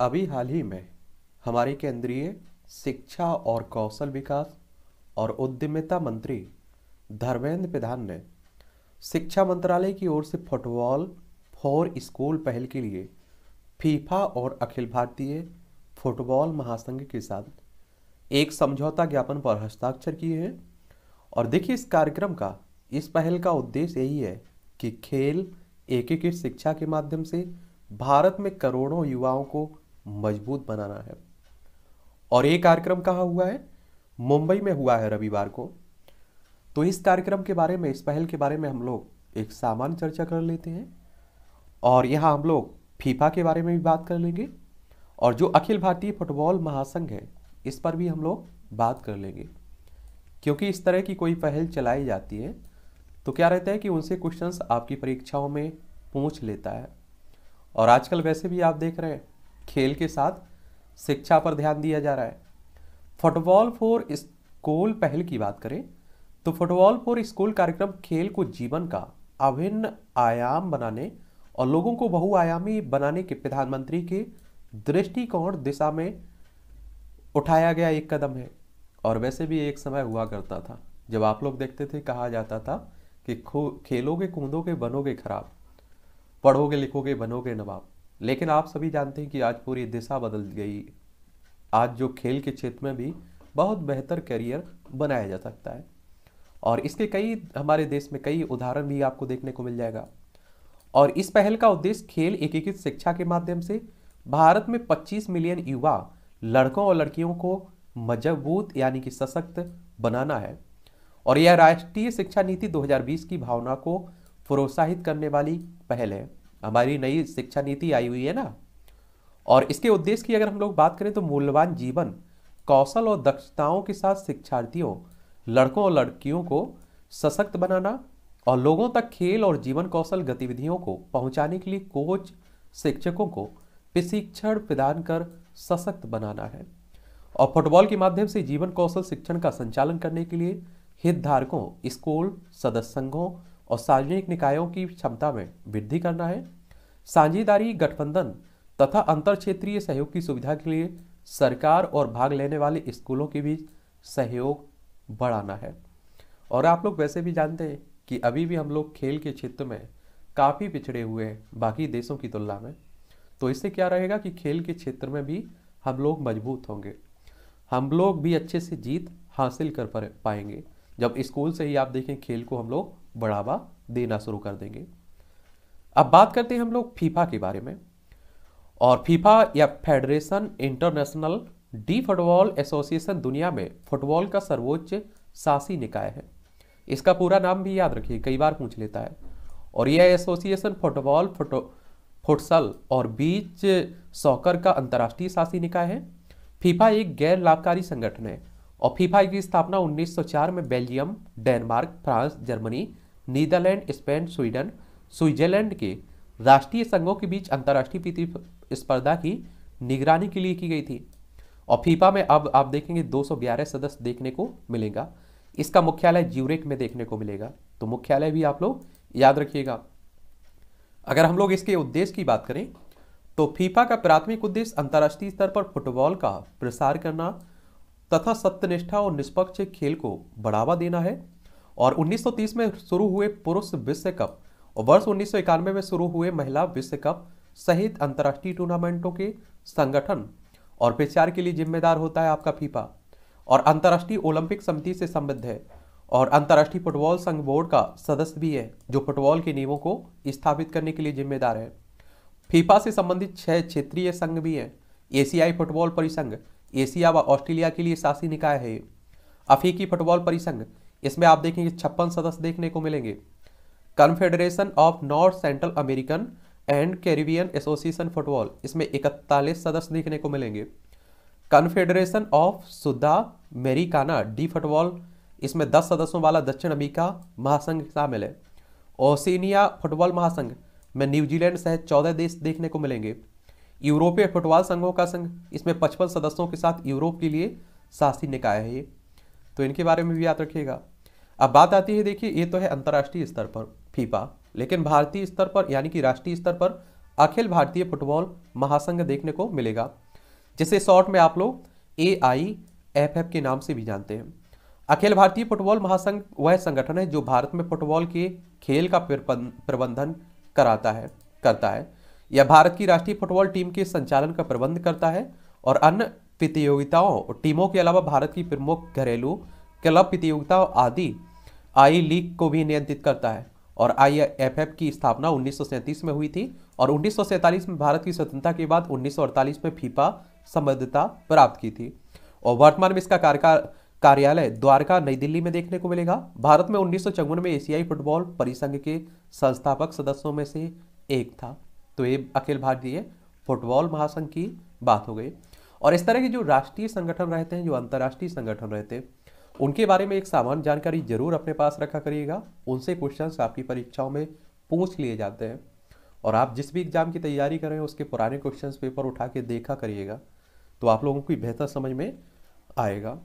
अभी हाल ही में हमारे केंद्रीय शिक्षा और कौशल विकास और उद्यमिता मंत्री धर्मेंद्र प्रधान ने शिक्षा मंत्रालय की ओर से फुटबॉल फॉर स्कूल पहल के लिए फीफा और अखिल भारतीय फुटबॉल महासंघ के साथ एक समझौता ज्ञापन पर हस्ताक्षर किए हैं और देखिए इस कार्यक्रम का इस पहल का उद्देश्य यही है कि खेल एकीकृत शिक्षा के माध्यम से भारत में करोड़ों युवाओं को मजबूत बनाना है और ये कार्यक्रम कहाँ हुआ है मुंबई में हुआ है रविवार को तो इस कार्यक्रम के बारे में इस पहल के बारे में हम लोग एक सामान्य चर्चा कर लेते हैं और यहाँ हम लोग फीफा के बारे में भी बात कर लेंगे और जो अखिल भारतीय फुटबॉल महासंघ है इस पर भी हम लोग बात कर लेंगे क्योंकि इस तरह की कोई पहल चलाई जाती है तो क्या रहता है कि उनसे क्वेश्चंस आपकी परीक्षाओं में पूछ लेता है और आजकल वैसे भी आप देख रहे हैं खेल के साथ शिक्षा पर ध्यान दिया जा रहा है फुटबॉल फॉर स्कूल पहल की बात करें तो फुटबॉल फॉर स्कूल कार्यक्रम खेल को जीवन का अभिन्न आयाम बनाने और लोगों को बहुआयामी बनाने के प्रधानमंत्री के दृष्टिकोण दिशा में उठाया गया एक कदम है और वैसे भी एक समय हुआ करता था जब आप लोग देखते थे कहा जाता था कि खो खेलोगे कूदोगे बनोगे खराब पढ़ोगे लिखोगे बनोगे नवाब लेकिन आप सभी जानते हैं कि आज पूरी दिशा बदल गई आज जो खेल के क्षेत्र में भी बहुत बेहतर करियर बनाया जा सकता है और इसके कई हमारे देश में कई उदाहरण भी आपको देखने को मिल जाएगा और इस पहल का उद्देश्य खेल एकीकृत शिक्षा के माध्यम से भारत में 25 मिलियन युवा लड़कों और लड़कियों को मजबूत यानी कि सशक्त बनाना है और यह राष्ट्रीय शिक्षा नीति 2020 की भावना को प्रोत्साहित करने वाली पहल है हमारी नई शिक्षा नीति आई हुई है ना और इसके उद्देश्य की अगर हम लोग बात करें तो मूल्यवान जीवन कौशल और दक्षताओं के साथ शिक्षार्थियों लड़कों और लड़कियों को सशक्त बनाना और लोगों तक खेल और जीवन कौशल गतिविधियों को पहुंचाने के लिए कोच शिक्षकों को प्रशिक्षण प्रदान कर सशक्त बनाना है और फुटबॉल के माध्यम से जीवन कौशल शिक्षण का संचालन करने के लिए हितधारकों स्कूल सदस्य संघों और सार्वजनिक निकायों की क्षमता में वृद्धि करना है साझेदारी गठबंधन तथा अंतर क्षेत्रीय सहयोग की सुविधा के लिए सरकार और भाग लेने वाले स्कूलों के बीच सहयोग बढ़ाना है और आप लोग वैसे भी जानते हैं कि अभी भी हम लोग खेल के क्षेत्र में काफ़ी पिछड़े हुए हैं बाकी देशों की तुलना में तो इससे क्या रहेगा कि खेल के क्षेत्र में भी हम लोग मजबूत होंगे हम लोग भी अच्छे से जीत हासिल कर पाएंगे जब स्कूल से ही आप देखें खेल को हम लोग बढ़ावा देना शुरू कर देंगे अब बात करते हैं हम लोग फीफा के बारे में और फीफा या federation international de football association दुनिया में फुटबॉल का सर्वोच्च शासी निकाय है इसका पूरा नाम भी याद रखिए कई बार पूछ लेता है और यह एसोसिएशन फुटबॉल फुटो फुटसल और बीच सॉकर का अंतर्राष्ट्रीय शासी निकाय है फीफा एक गैर लाभकारी संगठन है और फीफा की स्थापना 1904 में Belgium Denmark France Germany Netherland Spain Sweden Switzerland के राष्ट्रीय संघों के बीच अंतर्राष्ट्रीय स्पर्धा की निगरानी के लिए की गई थी और फीफा में अब आप देखेंगे 211 सदस्य देखने को मिलेगा इसका मुख्यालय ज्यूरेक में देखने को मिलेगा तो मुख्यालय भी आप लोग याद रखिएगा अगर हम लोग इसके उद्देश्य की बात करें तो फीफा का प्राथमिक उद्देश्य अंतर्राष्ट्रीय स्तर पर फुटबॉल का प्रसार करना तथा सत्यनिष्ठा और निष्पक्ष खेल को बढ़ावा देना है और 1930 में शुरू हुए पुरुष विश्व कप और वर्ष उन्नीस में शुरू हुए महिला विश्व कप सहित अंतर्राष्ट्रीय टूर्नामेंटों के संगठन और प्रचार के लिए जिम्मेदार होता है आपका फीफा और अंतर्राष्ट्रीय ओलंपिक समिति से संबद्ध है और अंतर्राष्ट्रीय फुटबॉल संघ बोर्ड का सदस्य भी है जो फुटबॉल के नियमों को स्थापित करने के लिए जिम्मेदार है फीफा से संबंधित छह क्षेत्रीय संघ भी हैं एशियाई फुटबॉल परिसंघ एशिया व ऑस्ट्रेलिया के लिए शासी निकाय है अफ्रीकी फुटबॉल परिसंघ इसमें आप देखेंगे छप्पन सदस्य देखने को मिलेंगे confederation of north central American and Caribbean association football इसमें इकतालीस सदस्य देखने को मिलेंगे कन्फेडरेशन ऑफ सुद्धा मेरिकाना डी फुटबॉल इसमें दस सदस्यों वाला दक्षिण अमेरिका महासंघ शामिल है ओसिनिया फुटबॉल महासंघ में न्यूजीलैंड सहित चौदह देश देखने को मिलेंगे यूरोपीय फुटबॉल संघों का संघ इसमें पचपन सदस्यों के साथ यूरोप के लिए शासी निकाय है ये तो इनके बारे में भी याद रखिएगा अब बात आती है देखिए ये तो है अंतर्राष्ट्रीय स्तर पर फीफा लेकिन भारतीय स्तर पर यानी कि राष्ट्रीय स्तर पर अखिल भारतीय फुटबॉल महासंघ देखने को मिलेगा जिसे शॉर्ट में आप लोग ए आई एफ एफ के नाम से भी जानते हैं अखिल भारतीय फुटबॉल महासंघ वह संगठन है जो भारत में फुटबॉल के खेल का प्रबंधन कराता है करता है यह भारत की राष्ट्रीय फुटबॉल टीम के संचालन का प्रबंध करता है और अन्य प्रतियोगिताओं और टीमों के अलावा भारत की प्रमुख घरेलू क्लब प्रतियोगिताओं आदि आई लीग को भी नियंत्रित करता है और आई एफ एफ की स्थापना उन्नीस में हुई थी और उन्नीस में भारत की स्वतंत्रता के बाद उन्नीस में फीफा संबद्धता प्राप्त की थी और वर्तमान में इसका कार्यकाल कार्यालय द्वारका नई दिल्ली में देखने को मिलेगा भारत में उन्नीस में एशियाई फुटबॉल परिसंघ के संस्थापक सदस्यों में से एक था तो ये अखिल भारतीय फुटबॉल महासंघ की बात हो गई और इस तरह के जो राष्ट्रीय संगठन रहते हैं जो अंतर्राष्ट्रीय संगठन रहते हैं उनके बारे में एक सामान्य जानकारी जरूर अपने पास रखा करिएगा उनसे क्वेश्चन आपकी परीक्षाओं में पूछ लिए जाते हैं और आप जिस भी एग्ज़ाम की तैयारी करें उसके पुराने क्वेश्चन पेपर उठा के देखा करिएगा तो आप लोगों की बेहतर समझ में आएगा